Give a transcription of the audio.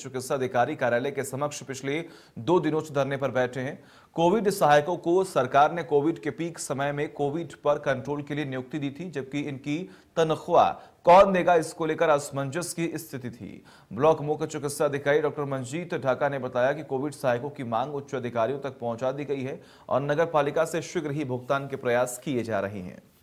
चिकित्सा अधिकारी कार्यालय के समक्ष पिछले दो दिनों से धरने पर बैठे हैं कोविड सहायकों को सरकार ने कोविड के पीक समय में कोविड पर कंट्रोल के लिए नियुक्ति दी थी जबकि इनकी तनख्वाह कौन देगा इसको लेकर असमंजस की स्थिति थी ब्लॉक मुख्य चिकित्सा अधिकारी डॉक्टर मंजीत ढाका ने बताया कि कोविड सहायकों की मांग उच्च अधिकारियों तक पहुंचा दी गई है और नगर से शीघ्र ही भुगतान के प्रयास किए जा रहे हैं